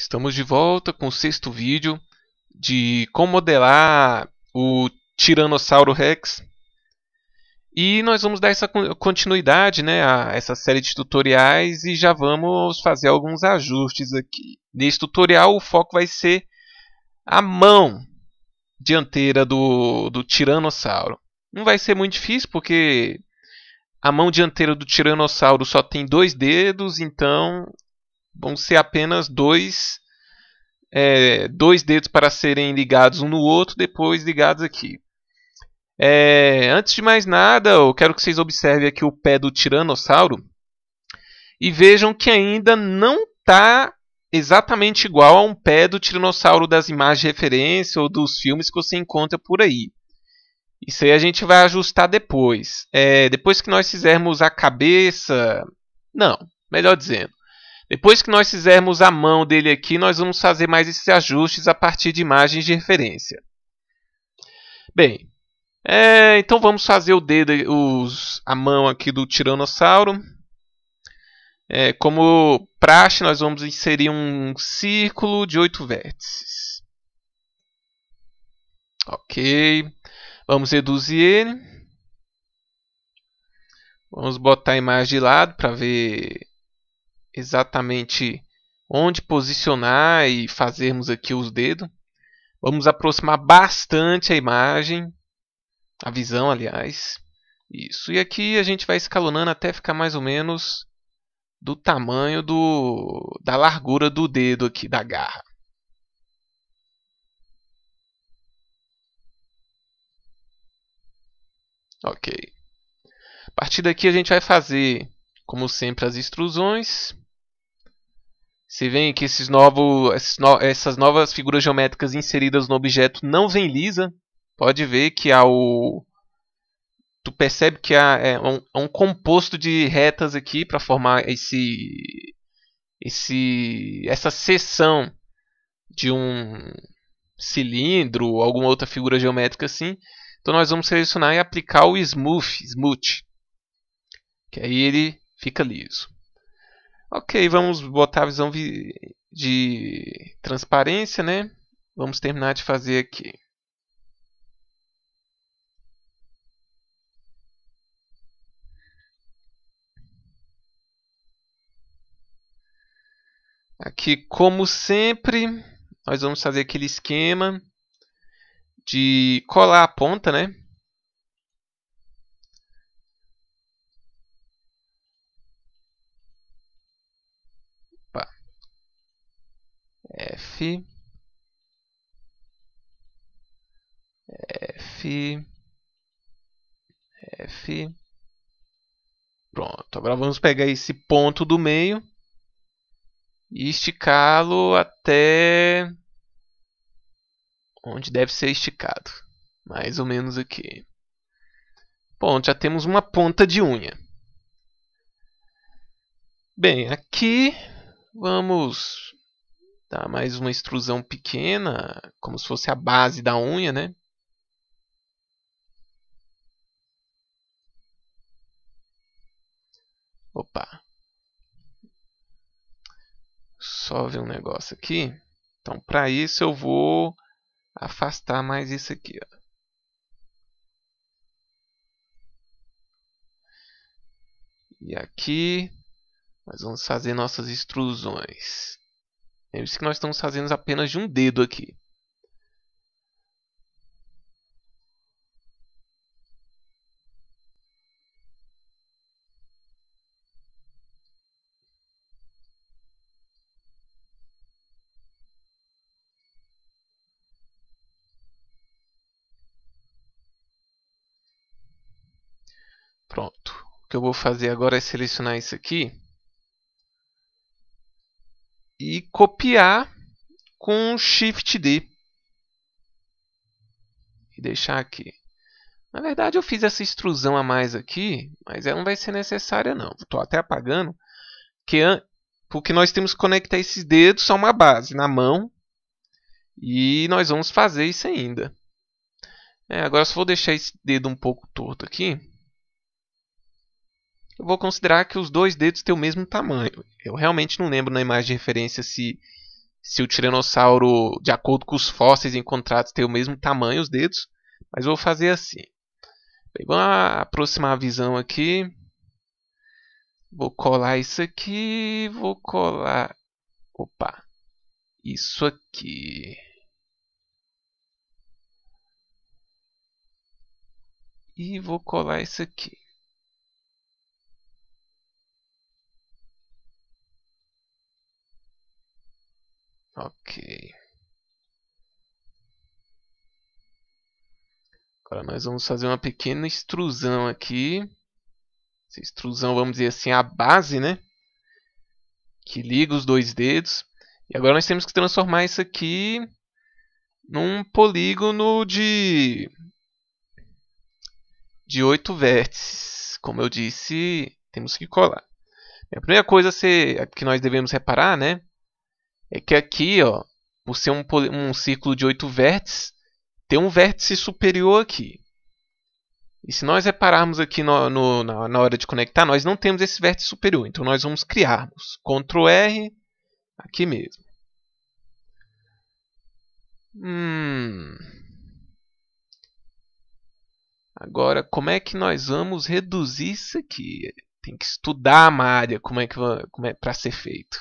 Estamos de volta com o sexto vídeo de como modelar o Tiranossauro Rex. E nós vamos dar essa continuidade né, a essa série de tutoriais e já vamos fazer alguns ajustes aqui. Nesse tutorial o foco vai ser a mão dianteira do, do Tiranossauro. Não vai ser muito difícil porque a mão dianteira do Tiranossauro só tem dois dedos, então vão ser apenas dois, é, dois dedos para serem ligados um no outro, depois ligados aqui. É, antes de mais nada, eu quero que vocês observem aqui o pé do Tiranossauro e vejam que ainda não está exatamente igual a um pé do Tiranossauro das imagens de referência ou dos filmes que você encontra por aí. Isso aí a gente vai ajustar depois. É, depois que nós fizermos a cabeça. Não, melhor dizendo. Depois que nós fizermos a mão dele aqui, nós vamos fazer mais esses ajustes a partir de imagens de referência. Bem, é, então vamos fazer o dedo, os, a mão aqui do Tiranossauro. É, como praxe, nós vamos inserir um círculo de oito vértices. Ok, vamos reduzir ele. Vamos botar a imagem de lado para ver exatamente onde posicionar e fazermos aqui os dedos. Vamos aproximar bastante a imagem, a visão, aliás. Isso. E aqui a gente vai escalonando até ficar mais ou menos do tamanho do da largura do dedo aqui da garra. OK. A partir daqui a gente vai fazer, como sempre, as extrusões. Você vê que esses novos, esses no, essas novas figuras geométricas inseridas no objeto não vem lisa. Pode ver que há o... Tu percebe que há é, um, é um composto de retas aqui para formar esse, esse, essa seção de um cilindro, ou alguma outra figura geométrica assim. Então nós vamos selecionar e aplicar o smooth, smooth, que aí ele fica liso. Ok, vamos botar a visão de transparência, né? Vamos terminar de fazer aqui. Aqui, como sempre, nós vamos fazer aquele esquema de colar a ponta, né? F F F Pronto, agora vamos pegar esse ponto do meio e esticá-lo até onde deve ser esticado. Mais ou menos aqui. Bom, já temos uma ponta de unha. Bem, aqui vamos Tá? mais uma extrusão pequena, como se fosse a base da unha, né? Opa. Só ver um negócio aqui. Então, para isso eu vou afastar mais isso aqui, ó. E aqui nós vamos fazer nossas extrusões. É isso que nós estamos fazendo apenas de um dedo aqui. Pronto. O que eu vou fazer agora é selecionar isso aqui e copiar com Shift D. E deixar aqui. Na verdade, eu fiz essa extrusão a mais aqui, mas ela não vai ser necessária não. Estou até apagando, que, porque nós temos que conectar esses dedos a uma base na mão. E nós vamos fazer isso ainda. É, agora, se vou deixar esse dedo um pouco torto aqui, eu vou considerar que os dois dedos têm o mesmo tamanho. Eu realmente não lembro na imagem de referência se, se o tiranossauro, de acordo com os fósseis encontrados, tem o mesmo tamanho os dedos, mas eu vou fazer assim. Bem, vamos aproximar a visão aqui. Vou colar isso aqui, vou colar... Opa! Isso aqui... E vou colar isso aqui. Ok. Agora nós vamos fazer uma pequena extrusão aqui. Essa extrusão, vamos dizer assim, a base, né? Que liga os dois dedos. E agora nós temos que transformar isso aqui num polígono de de oito vértices. Como eu disse, temos que colar. A primeira coisa que nós devemos reparar, né, é que aqui, ó, por ser um, um círculo de oito vértices, tem um vértice superior aqui. E se nós repararmos aqui no, no, na, na, hora de conectar, nós não temos esse vértice superior. Então nós vamos criarmos. Ctrl R, aqui mesmo. Hum. Agora, como é que nós vamos reduzir isso aqui? Tem que estudar a malha, como é que como é para ser feito.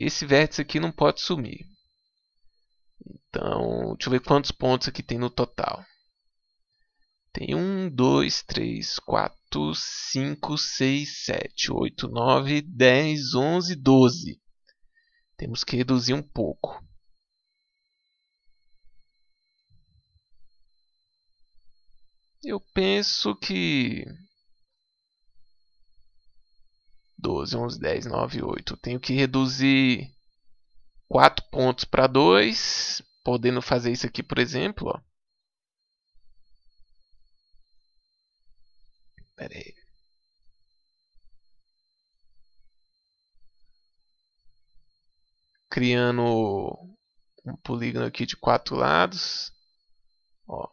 esse vértice aqui não pode sumir. Então, deixa eu ver quantos pontos aqui tem no total. Tem 1, 2, 3, 4, 5, 6, 7, 8, 9, 10, 11, 12. Temos que reduzir um pouco. Eu penso que 12, 11, 10, 9, 8. Eu tenho que reduzir 4 pontos para 2, podendo fazer isso aqui, por exemplo. Espera aí. Criando um polígono aqui de quatro lados. Ó.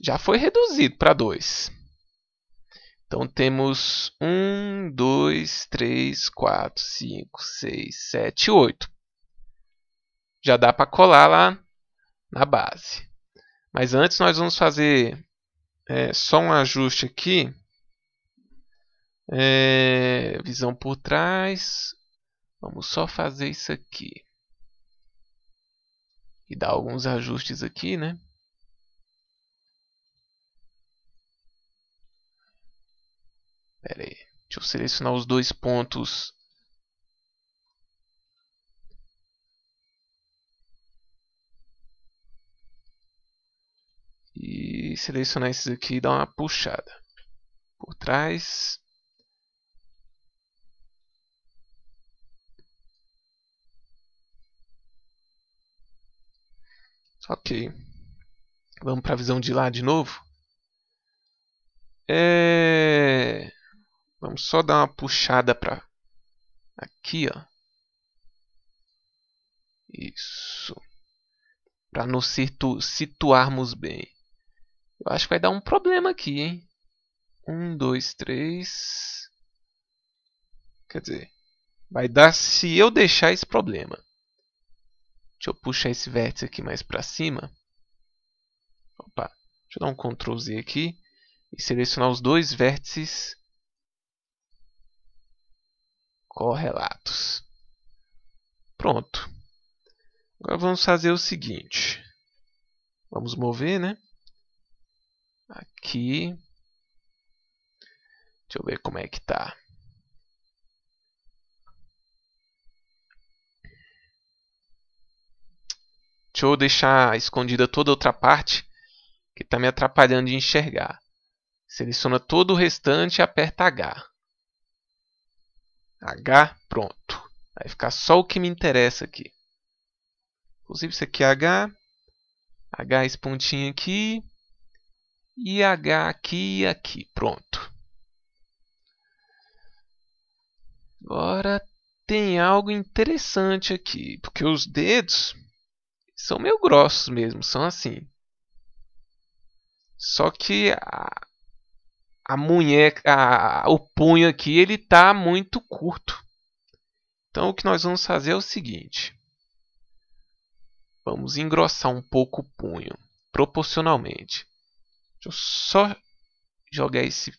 Já foi reduzido para 2. Então temos 1, 2, 3, 4, 5, 6, 7, 8. Já dá para colar lá na base. Mas antes nós vamos fazer é, só um ajuste aqui. É, visão por trás. Vamos só fazer isso aqui. E dar alguns ajustes aqui, né? Pera aí. Deixa eu selecionar os dois pontos. E selecionar esses aqui e dar uma puxada. Por trás. Ok. Vamos para a visão de lá de novo. É... Vamos só dar uma puxada para aqui, ó. Isso. Para nos situ situarmos bem. Eu acho que vai dar um problema aqui, hein? Um, dois, três. Quer dizer, vai dar se eu deixar esse problema. Deixa eu puxar esse vértice aqui mais para cima. Opa, deixa eu dar um Ctrl Z aqui e selecionar os dois vértices correlatos. Pronto. Agora vamos fazer o seguinte. Vamos mover, né? Aqui. Deixa eu ver como é que tá. Deixa eu deixar escondida toda outra parte que está me atrapalhando de enxergar. Seleciona todo o restante e aperta H. H, pronto. Vai ficar só o que me interessa aqui. Inclusive, isso aqui é H. H esse pontinho aqui. E H aqui e aqui. Pronto. Agora tem algo interessante aqui. Porque os dedos são meio grossos mesmo. São assim. Só que a, a munheca, o punho aqui, ele está muito curto. Então, o que nós vamos fazer é o seguinte. Vamos engrossar um pouco o punho, proporcionalmente. Deixa eu só jogar esse,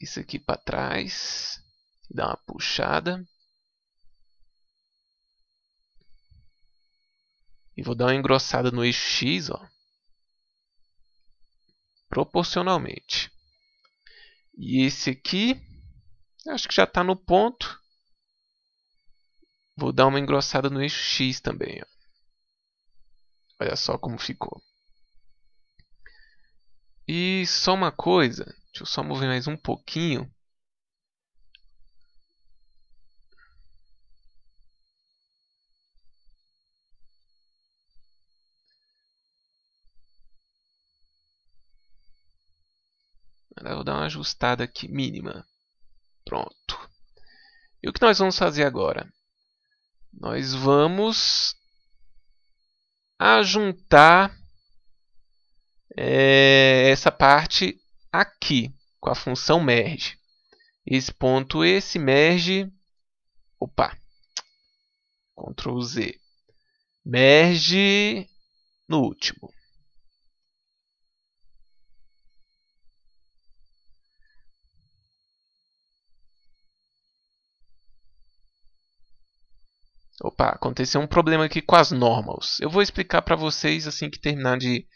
isso aqui para trás. E dar uma puxada. E vou dar uma engrossada no eixo X, ó. Proporcionalmente. E esse aqui, acho que já está no ponto. Vou dar uma engrossada no eixo X também. Ó. Olha só como ficou. E só uma coisa, deixa eu só mover mais um pouquinho. Vou dar uma ajustada aqui mínima. Pronto. E o que nós vamos fazer agora? Nós vamos ajuntar é, essa parte aqui com a função merge. Esse ponto, esse merge, opa, Ctrl Z, merge no último. Opa, aconteceu um problema aqui com as normals. Eu vou explicar para vocês assim que terminar de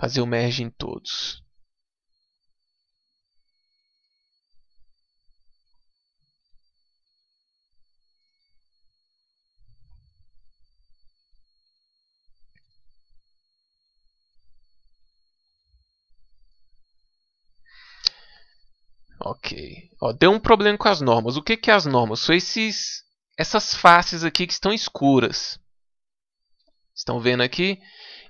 fazer o merge em todos. Ok. Ó, deu um problema com as normas. O que, que é as normas? São esses essas faces aqui que estão escuras. Estão vendo aqui?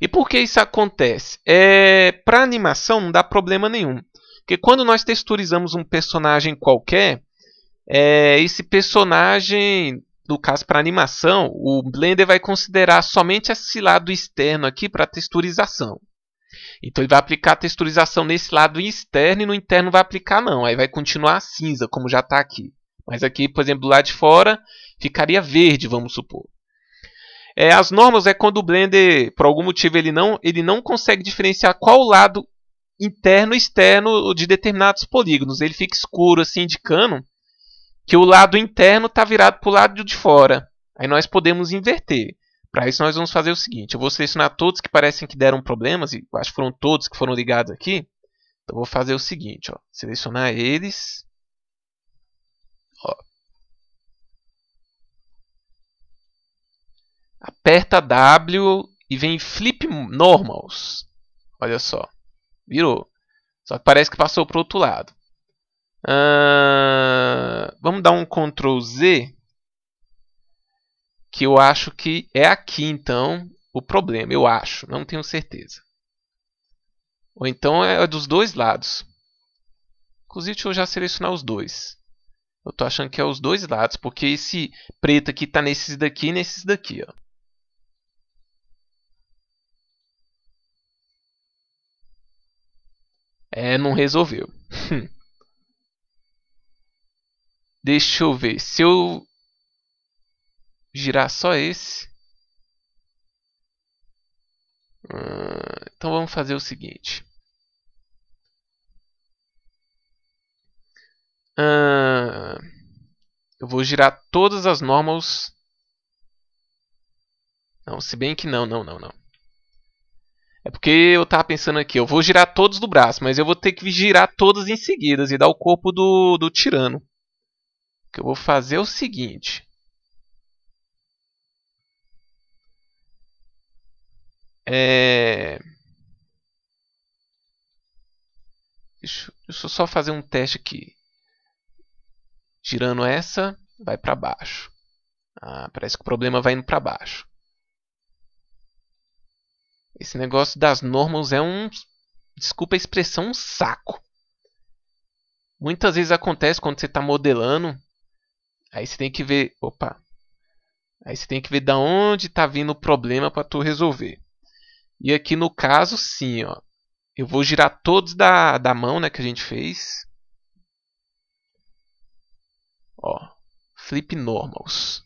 E por que isso acontece? É, Para animação não dá problema nenhum. Porque quando nós texturizamos um personagem qualquer, é, esse personagem, no caso para animação, o Blender vai considerar somente esse lado externo aqui para texturização. Então ele vai aplicar a texturização nesse lado externo e no interno vai aplicar não. Aí vai continuar cinza, como já está aqui. Mas aqui, por exemplo, do lado de fora, ficaria verde, vamos supor. É, as normas é quando o Blender, por algum motivo, ele não, ele não consegue diferenciar qual lado interno e externo de determinados polígonos. Ele fica escuro, assim, indicando que o lado interno está virado para o lado de fora. Aí nós podemos inverter. Para isso, nós vamos fazer o seguinte: eu vou selecionar todos que parecem que deram problemas, e acho que foram todos que foram ligados aqui. Então, vou fazer o seguinte: ó, selecionar eles. aperta W e vem flip normals. Olha só, virou. Só que parece que passou para o outro lado. Uh, vamos dar um Ctrl Z, que eu acho que é aqui então o problema, eu acho, não tenho certeza. Ou então é, é dos dois lados. Inclusive, deixa eu já selecionar os dois. Eu estou achando que é os dois lados, porque esse preto aqui está nesses daqui e nesses daqui. Ó. É, não resolveu. Hum. Deixa eu ver. Se eu girar só esse. Ah, então vamos fazer o seguinte. Ah, eu vou girar todas as normals. Não, se bem que não, não, não, não. É porque eu tava pensando aqui, eu vou girar todos do braço, mas eu vou ter que girar todos em seguida e dar o corpo do, do tirano. O que eu vou fazer é o seguinte. É... Deixa, deixa eu só fazer um teste aqui. Girando essa, vai para baixo. Ah, parece que o problema vai indo para baixo. Esse negócio das normas é um. Desculpa a expressão, um saco. Muitas vezes acontece quando você está modelando. Aí você tem que ver. Opa! Aí você tem que ver da onde está vindo o problema para tu resolver. E aqui no caso, sim, ó. Eu vou girar todos da, da mão né, que a gente fez. Ó, flip normals.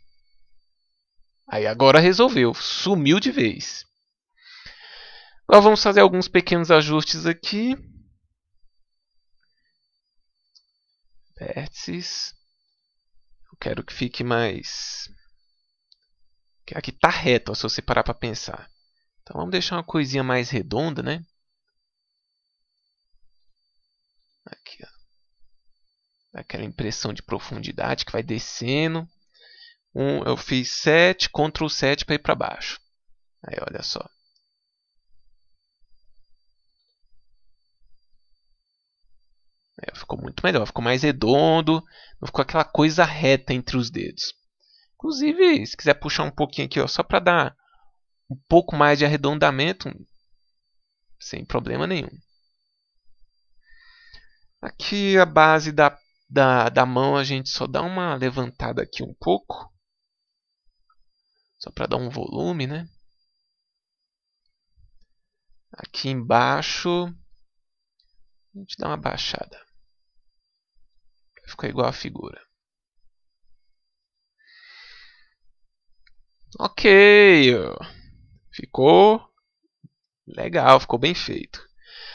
Aí agora resolveu, sumiu de vez. Agora vamos fazer alguns pequenos ajustes aqui. Vértices. Eu quero que fique mais... Aqui está reto, ó, se você parar para pensar. Então vamos deixar uma coisinha mais redonda, né? Aqui, ó. Dá aquela impressão de profundidade que vai descendo. Um, eu fiz 7, Ctrl 7 para ir para baixo. Aí, olha só. É, ficou muito melhor, ficou mais redondo, não ficou aquela coisa reta entre os dedos. Inclusive, se quiser puxar um pouquinho aqui, ó, só para dar um pouco mais de arredondamento, sem problema nenhum. Aqui a base da, da, da mão a gente só dá uma levantada aqui um pouco, só para dar um volume, né? Aqui embaixo a gente dá uma baixada. Vai ficar igual a figura. Ok. Ficou legal, ficou bem feito.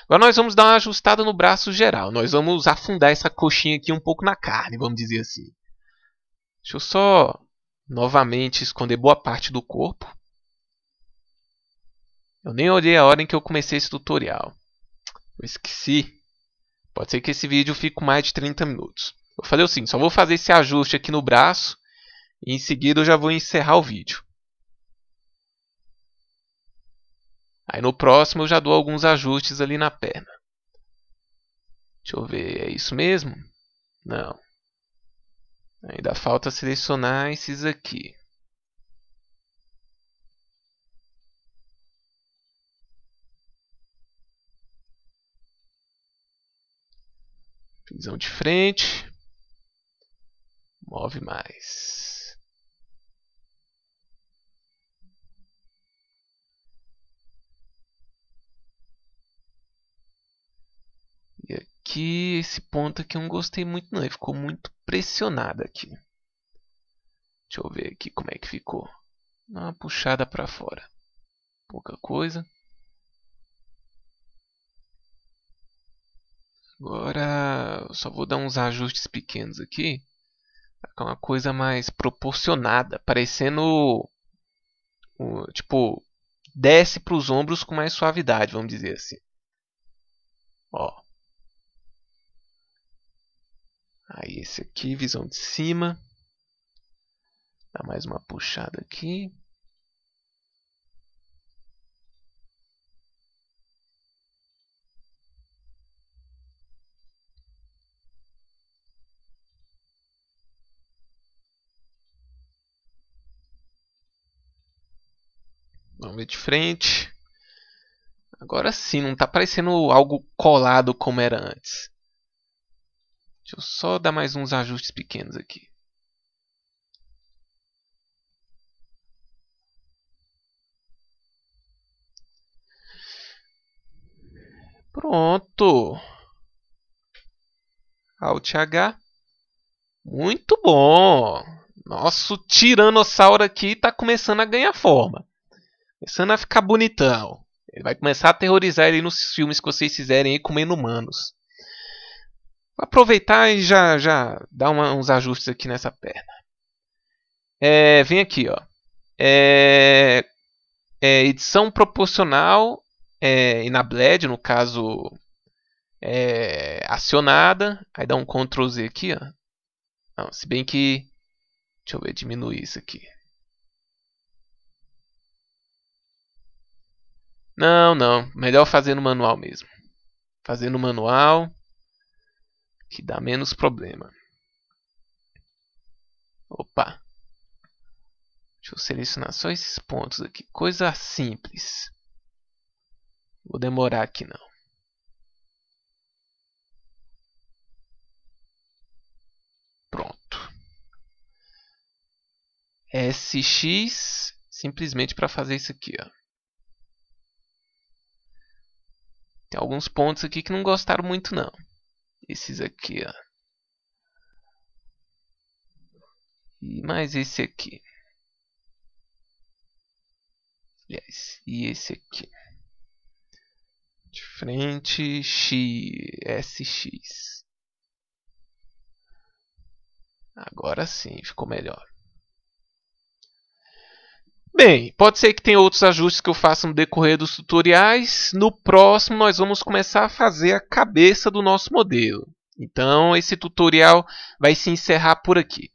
Agora nós vamos dar uma ajustada no braço geral. Nós vamos afundar essa coxinha aqui um pouco na carne, vamos dizer assim. Deixa eu só novamente esconder boa parte do corpo. Eu nem olhei a hora em que eu comecei esse tutorial. Eu esqueci. Pode ser que esse vídeo fique mais de 30 minutos. Eu falei assim, só vou fazer esse ajuste aqui no braço e em seguida eu já vou encerrar o vídeo. Aí no próximo eu já dou alguns ajustes ali na perna. Deixa eu ver, é isso mesmo? Não. Ainda falta selecionar esses aqui. Visão de frente. Move mais. E aqui, esse ponto aqui eu não gostei muito não. Ele ficou muito pressionado aqui. Deixa eu ver aqui como é que ficou. Dá uma puxada para fora. Pouca coisa. Agora, só vou dar uns ajustes pequenos aqui. Ficar uma coisa mais proporcionada, parecendo tipo desce para os ombros com mais suavidade, vamos dizer assim. Ó. Aí esse aqui, visão de cima. Dá mais uma puxada aqui. ver de frente. Agora sim, não está parecendo algo colado como era antes. Deixa eu só dar mais uns ajustes pequenos aqui. Pronto. Alt H. Muito bom. Nosso tiranossauro aqui está começando a ganhar forma. Começando a ficar bonitão. Ele vai começar a aterrorizar ele nos filmes que vocês fizerem aí comendo humanos. Vou aproveitar e já, já dar uma, uns ajustes aqui nessa perna. É, vem aqui, ó. É, é, edição proporcional é, e na bled, no caso, é, acionada. Aí dá um Ctrl Z aqui, ó. Não, se bem que... Deixa eu ver, diminuir isso aqui. Não, não. Melhor fazer no manual mesmo. Fazer no manual. Que dá menos problema. Opa. Deixa eu selecionar só esses pontos aqui. Coisa simples. Vou demorar aqui não. Pronto. SX simplesmente para fazer isso aqui, ó. Tem alguns pontos aqui que não gostaram muito não. Esses aqui, ó. E mais esse aqui. Aliás, e esse aqui. De frente, X, SX. Agora sim, ficou melhor. Bem, pode ser que tenha outros ajustes que eu faça no decorrer dos tutoriais. No próximo, nós vamos começar a fazer a cabeça do nosso modelo. Então, esse tutorial vai se encerrar por aqui.